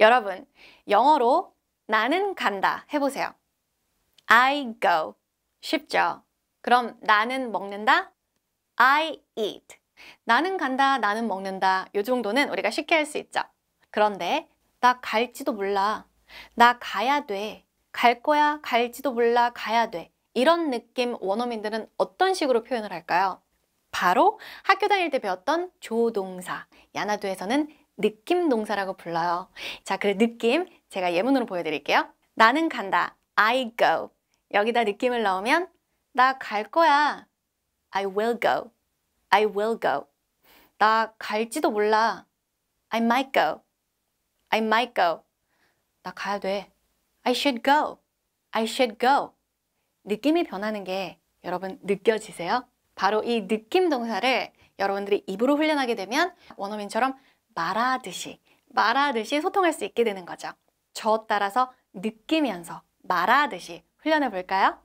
여러분, 영어로 나는 간다 해보세요. I go. 쉽죠? 그럼 나는 먹는다? I eat. 나는 간다, 나는 먹는다. 요 정도는 우리가 쉽게 할 수 있죠. 그런데 나 갈지도 몰라. 나 가야 돼. 갈 거야, 갈지도 몰라, 가야 돼. 이런 느낌 원어민들은 어떤 식으로 표현을 할까요? 바로 학교 다닐 때 배웠던 조동사. 야나두에서는 느낌 동사라고 불러요. 자, 그 느낌 제가 예문으로 보여드릴게요. 나는 간다. I go. 여기다 느낌을 넣으면 나 갈 거야. I will go. I will go. 나 갈지도 몰라. I might go. I might go. 나 가야 돼. I should go. I should go. 느낌이 변하는 게 여러분 느껴지세요? 바로 이 느낌 동사를 여러분들이 입으로 훈련하게 되면 원어민처럼 말하듯이 말하듯이 소통할 수 있게 되는 거죠. 저 따라서 느끼면서 말하듯이 훈련해 볼까요?